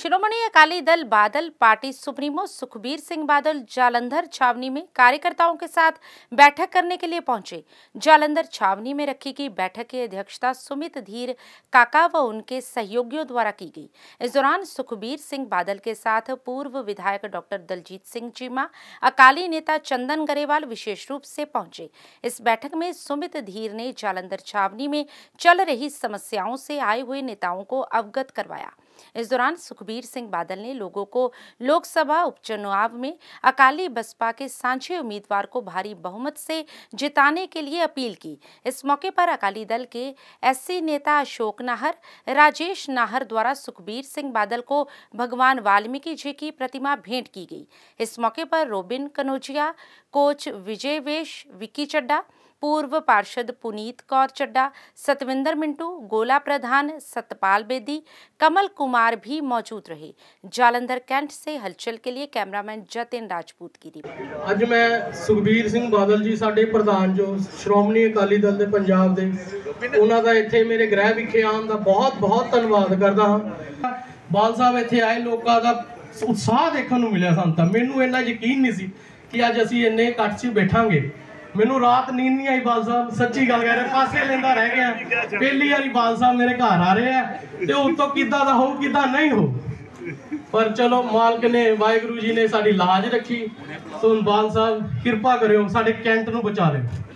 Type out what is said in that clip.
श्रोमणी अकाली दल बादल party supremo Sukhbir Singh बादल जालंधर छावनी में कार्यकर्ताओं के साथ बैठक करने के लिए पहुंचे जालंधर छावनी में रखी गई बैठक की अध्यक्षता सुमित धीर काका व उनके सहयोगियों द्वारा की गई इस दौरान सुखबीर सिंह बादल के साथ पूर्व विधायक डॉक्टर दलजीत सिंह चीमा अकाली नेता चंदन गरेवाल विशेष रूप से पहुंचे इस बैठक में सुमित धीर ने जालंधर छावनी में चल रही समस्याओं से आए हुए नेताओं को अवगत करवाया इस दौरान सुखबीर सिंह बादल ने लोगों को लोकसभा उपचुनाव में अकाली बसपा के सांझे उम्मीदवार को भारी बहुमत से जिताने के लिए अपील की इस मौके पर अकाली दल के एस नेता अशोक नाहर राजेश नाहर द्वारा सुखबीर सिंह बादल को भगवान वाल्मीकि जी की प्रतिमा भेंट की गई इस मौके पर रोबिन कनोजिया कोच विजय वेश विक्की चड्डा पूर्व पार्षद पुनीत कौर चड्डा सतविंदर मिंटू गोला प्रधान सतपाल बेदी कमल कुमार भी मौजूद रहे जालंधर कैंट से हलचल के लिए कैमरामैन जतिन राजपूत की रिपोर्ट आज मैं सुखबीर सिंह बादल जी साढ़े प्रधान जो श्रोमणी अकाली दल दे पंजाब दे उन्हों इतने मेरे ग्रह विखे आम का बहुत बहुत धनवाद करता हाँ बाल साहब इतने आए लोगों का उत्साह देखने मिले सन तो मैनू यकीन नहीं कि अज असी इन्ने कट्ठ बैठा ਮੈਨੂੰ ਰਾਤ ਨੀਂਦ ਨਹੀਂ ਆਈ ਬਾਲ ਸਾਹਿਬ ਸੱਚੀ ਗੱਲ ਕਹਿ ਰਿਹਾ ਪਾਸੇ ਲੈਂਦਾ ਰਹਿ ਗਿਆ ਪਹਿਲੀ ਵਾਰੀ ਬਾਲ ਸਾਹਿਬ ਮੇਰੇ ਘਰ ਆ ਰਹੇ ਆ ਤੇ ਉਤੋਂ ਕਿੱਦਾਂ ਦਾ ਹੋਊ ਕਿੱਦਾਂ ਨਹੀਂ ਹੋ ਪਰ ਚਲੋ ਮਾਲਕ ਨੇ ਵਾਹਿਗੁਰੂ ਜੀ ਨੇ ਸਾਡੀ ਲਾਜ ਰੱਖੀ ਸੋ ਬਾਲ ਸਾਹਿਬ ਕਿਰਪਾ ਕਰਿਓ ਸਾਡੇ ਕੈਂਟ ਨੂੰ ਬਚਾ ਲਿਓ